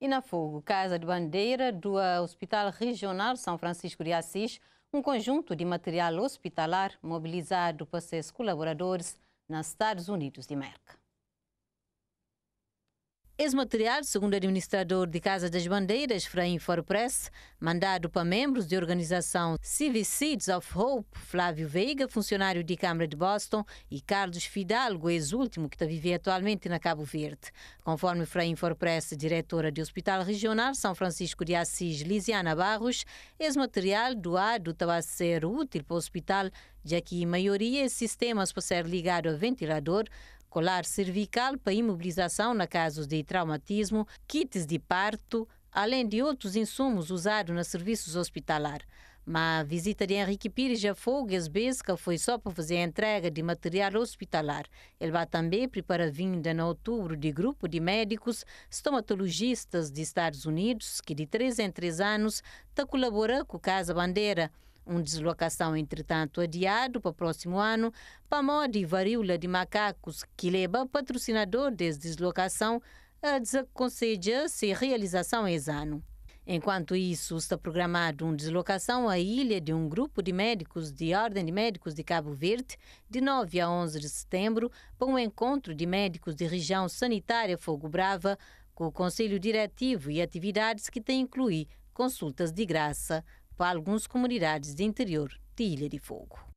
E na Fogo, Casa de Bandeira do Hospital Regional São Francisco de Assis, um conjunto de material hospitalar mobilizado para seus colaboradores nos Estados Unidos de América. Esse material, segundo o administrador de Casa das Bandeiras, Fraim Press, mandado para membros de organização Civic Seeds of Hope, Flávio Veiga, funcionário de Câmara de Boston, e Carlos Fidalgo, ex-último que está vivendo atualmente na Cabo Verde. Conforme Fraim Press, diretora do Hospital Regional São Francisco de Assis, Lisiana Barros, esse material doado estava a ser útil para o hospital já que a maioria dos sistemas para ser ligado a ventilador, colar cervical para imobilização na casos de traumatismo, kits de parto, além de outros insumos usados nos serviços hospitalar. Mas a visita de Henrique Pires já foi que foi só para fazer a entrega de material hospitalar. Ele vai também preparar a vinda em outubro de grupo de médicos estomatologistas dos Estados Unidos, que de três em três anos está colaborando com Casa Bandeira um deslocação entretanto adiado para o próximo ano, pamode e varíola de macacos que leva patrocinador dessa deslocação a desaconselha se realização esse ano. Enquanto isso, está programado uma deslocação à ilha de um grupo de médicos de Ordem de Médicos de Cabo Verde, de 9 a 11 de setembro, para um encontro de médicos de região sanitária Fogo Brava, com o Conselho Diretivo e atividades que têm incluir consultas de graça, para algumas comunidades do interior de Ilha de Fogo.